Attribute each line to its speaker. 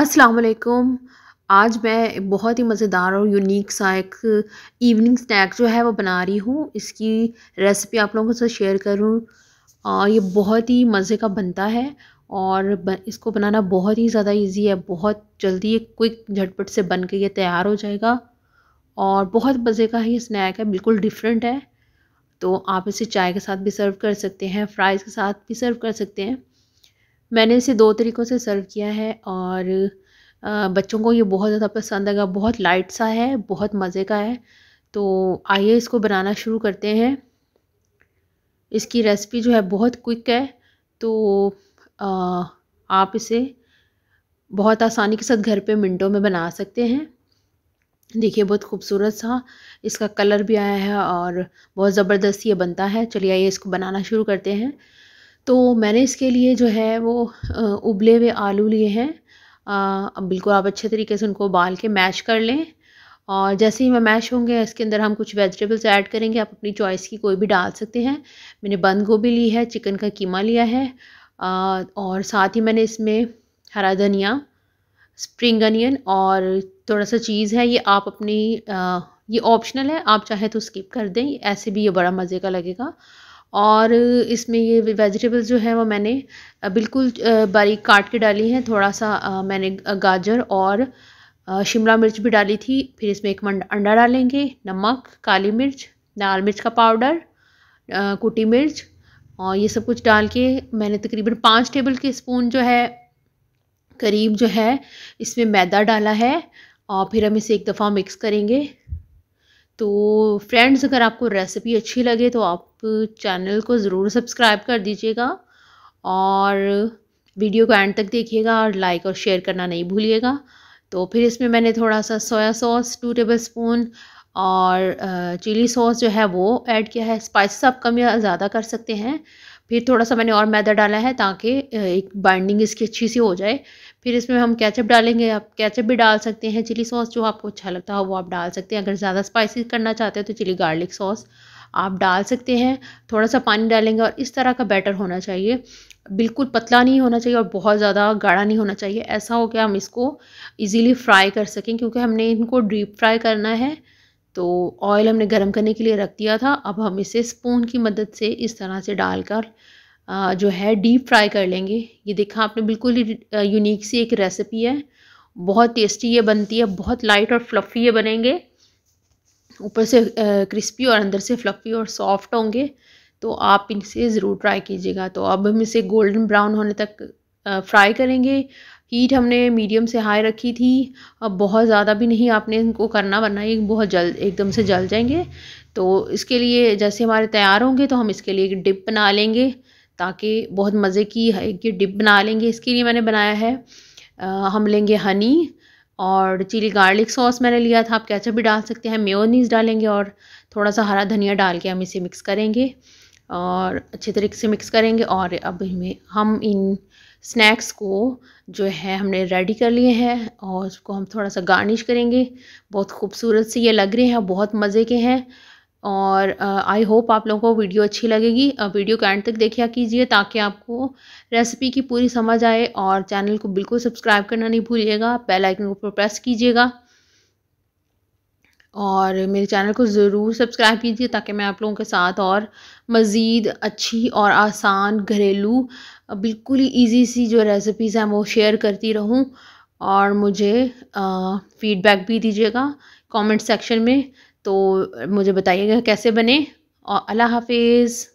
Speaker 1: अस्सलाम वालेकुम आज मैं बहुत ही मज़ेदार और यूनिक सा एक इवनिंग स्नैक जो है वो बना रही हूँ इसकी रेसिपी आप लोगों के साथ शेयर करूँ ये बहुत ही मज़े का बनता है और ब, इसको बनाना बहुत ही ज़्यादा इजी है बहुत जल्दी ये क्विक झटपट से बन के ये तैयार हो जाएगा और बहुत मज़े का ये स्नैक है बिल्कुल डिफरेंट है तो आप इसे चाय के साथ भी सर्व कर सकते हैं फ्राइज़ के साथ भी सर्व कर सकते हैं मैंने इसे दो तरीक़ों से सर्व किया है और बच्चों को ये बहुत ज़्यादा पसंद आएगा बहुत लाइट सा है बहुत मज़े का है तो आइए इसको बनाना शुरू करते हैं इसकी रेसिपी जो है बहुत क्विक है तो आप इसे बहुत आसानी के साथ घर पे मिनटों में बना सकते हैं देखिए बहुत खूबसूरत सा इसका कलर भी आया है और बहुत ज़बरदस्त ये बनता है चलिए आइए इसको बनाना शुरू करते हैं तो मैंने इसके लिए जो है वो उबले हुए आलू लिए हैं अब बिल्कुल आप अच्छे तरीके से उनको उबाल के मैश कर लें और जैसे ही मैं मैश होंगे इसके अंदर हम कुछ वेजिटेबल्स ऐड करेंगे आप अपनी चॉइस की कोई भी डाल सकते हैं मैंने बंद गोभी ली है चिकन का कीमा लिया है और साथ ही मैंने इसमें हरा धनिया स्प्रिंग अनियन और थोड़ा सा चीज़ है ये आप अपनी ये ऑप्शनल है आप चाहे तो स्किप कर दें ऐसे भी ये बड़ा मज़े का लगेगा और इसमें ये वेजिटेबल्स जो है वो मैंने बिल्कुल बारीक काट के डाली हैं थोड़ा सा मैंने गाजर और शिमला मिर्च भी डाली थी फिर इसमें एक अंडा डालेंगे नमक काली मिर्च लाल मिर्च का पाउडर कुटी मिर्च और ये सब कुछ डाल के मैंने तकरीबन पाँच टेबल के स्पून जो है करीब जो है इसमें मैदा डाला है और फिर हम इसे एक दफ़ा मिक्स करेंगे तो फ्रेंड्स अगर आपको रेसिपी अच्छी लगे तो आप चैनल को ज़रूर सब्सक्राइब कर दीजिएगा और वीडियो को एंड तक देखिएगा और लाइक और शेयर करना नहीं भूलिएगा तो फिर इसमें मैंने थोड़ा सा soya sauce two tablespoon और चिली सॉस जो है वो ऐड किया है स्पाइसेस आप कम या ज़्यादा कर सकते हैं फिर थोड़ा सा मैंने और मैदा डाला है ताकि एक बाइंडिंग इसकी अच्छी सी हो जाए फिर इसमें हम कैचअप डालेंगे आप कैचअप भी डाल सकते हैं चिली सॉस जो आपको अच्छा लगता हो वो आप डाल सकते हैं अगर ज़्यादा स्पाइसी करना चाहते हो तो चिली गार्लिक सॉस आप डाल सकते हैं थोड़ा सा पानी डालेंगे और इस तरह का बैटर होना चाहिए बिल्कुल पतला नहीं होना चाहिए और बहुत ज़्यादा गाढ़ा नहीं होना चाहिए ऐसा हो कि हम इसको इजीली फ्राई कर सकें क्योंकि हमने इनको डीप फ्राई करना है तो ऑयल हमने गर्म करने के लिए रख दिया था अब हम इसे स्पून की मदद से इस तरह से डालकर जो है डीप फ्राई कर लेंगे ये देखा आपने बिल्कुल ही यूनिक सी एक रेसिपी है बहुत टेस्टी ये बनती है बहुत लाइट और फ्लफ़ी ये बनेंगे ऊपर से क्रिस्पी और अंदर से फ्लफ़ी और सॉफ्ट होंगे तो आप इनसे ज़रूर ट्राई कीजिएगा तो अब हम इसे गोल्डन ब्राउन होने तक फ्राई करेंगे हीट हमने मीडियम से हाई रखी थी अब बहुत ज़्यादा भी नहीं आपने इनको करना वरना ये बहुत जल एकदम से जल जाएंगे तो इसके लिए जैसे हमारे तैयार होंगे तो हम इसके लिए एक डिप बना लेंगे ताकि बहुत मज़े की एक ये डिप बना लेंगे इसके लिए मैंने बनाया है आ, हम लेंगे हनी और चिली गार्लिक सॉस मैंने लिया था आप कैचअप भी डाल सकते हैं मेयोनीज डालेंगे और थोड़ा सा हरा धनिया डाल के हम इसे मिक्स करेंगे और अच्छे तरीके से मिक्स करेंगे और अब हमें हम इन स्नैक्स को जो है हमने रेडी कर लिए हैं और उसको हम थोड़ा सा गार्निश करेंगे बहुत खूबसूरत से ये लग रहे हैं बहुत मज़े के हैं और आई होप आप लोगों को वीडियो अच्छी लगेगी वीडियो को एंड तक देखिया कीजिए ताकि आपको रेसिपी की पूरी समझ आए और चैनल को बिल्कुल सब्सक्राइब करना नहीं भूलिएगा बेल आइकन को प्रेस कीजिएगा और मेरे चैनल को ज़रूर सब्सक्राइब कीजिए ताकि मैं आप लोगों के साथ और मज़ीद अच्छी और आसान घरेलू बिल्कुल ही ईजी सी जो रेसिपीज़ हैं वो शेयर करती रहूँ और मुझे फ़ीडबैक भी दीजिएगा कमेंट सेक्शन में तो मुझे बताइएगा कैसे बने और अल्लाह हाफिज़